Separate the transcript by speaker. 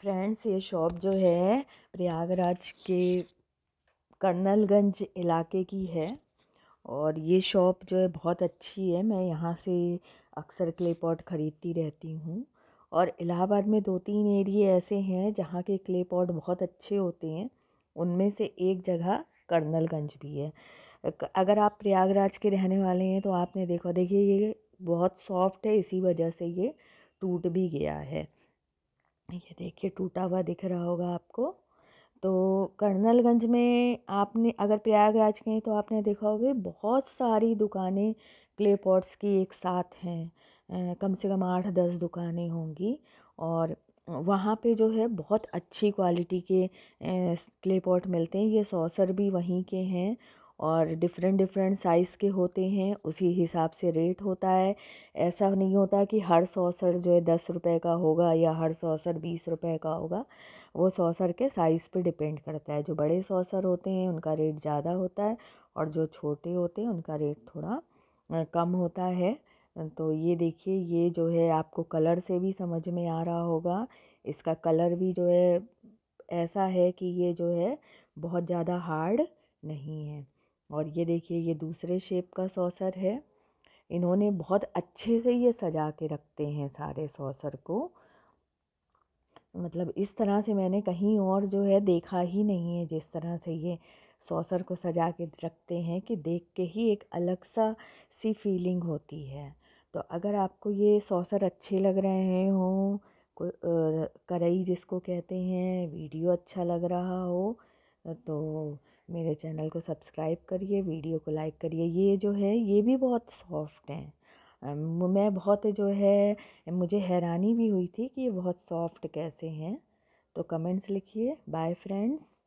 Speaker 1: friends ये shop जो है प्रयागराज के कर्नलगंज इलाके की है और ये शॉप जो है बहुत अच्छी है मैं यहाँ से अक्सर क्ले पॉट ख़रीदती रहती हूँ और इलाहाबाद में दो तीन एरिए ऐसे हैं जहाँ के क्ले पॉट बहुत अच्छे होते हैं उनमें से एक जगह कर्नलगंज भी है अगर आप प्रयागराज के रहने वाले हैं तो आपने देखो देखिए ये बहुत सॉफ्ट है इसी वजह से ये टूट भी गया है ये देखिए टूटा हुआ दिख रहा होगा आपको तो कर्नलगंज में आपने अगर प्रयागराज के हैं तो आपने देखा होगा बहुत सारी दुकानें क्ले पॉट्स की एक साथ हैं कम से कम आठ दस दुकानें होंगी और वहाँ पे जो है बहुत अच्छी क्वालिटी के क्ले पॉट मिलते हैं ये सॉसर भी वहीं के हैं और डिफरेंट डिफरेंट साइज़ के होते हैं उसी हिसाब से रेट होता है ऐसा नहीं होता कि हर सॉसर जो है दस रुपए का होगा या हर सॉसर बीस रुपए का होगा वो सॉसर के साइज़ पे डिपेंड करता है जो बड़े सॉसर होते हैं उनका रेट ज़्यादा होता है और जो छोटे होते हैं उनका रेट थोड़ा कम होता है तो ये देखिए ये जो है आपको कलर से भी समझ में आ रहा होगा इसका कलर भी जो है ऐसा है कि ये जो है बहुत ज़्यादा हार्ड नहीं है और ये देखिए ये दूसरे शेप का सॉसर है इन्होंने बहुत अच्छे से ये सजा के रखते हैं सारे सॉसर को मतलब इस तरह से मैंने कहीं और जो है देखा ही नहीं है जिस तरह से ये सॉसर को सजा के रखते हैं कि देख के ही एक अलग सा सी फीलिंग होती है तो अगर आपको ये सॉसर अच्छे लग रहे हों करई जिसको कहते हैं वीडियो अच्छा लग रहा हो तो चैनल को सब्सक्राइब करिए वीडियो को लाइक करिए ये जो है ये भी बहुत सॉफ्ट हैं मैं बहुत जो है मुझे हैरानी भी हुई थी कि ये बहुत सॉफ्ट कैसे हैं तो कमेंट्स लिखिए बाय फ्रेंड्स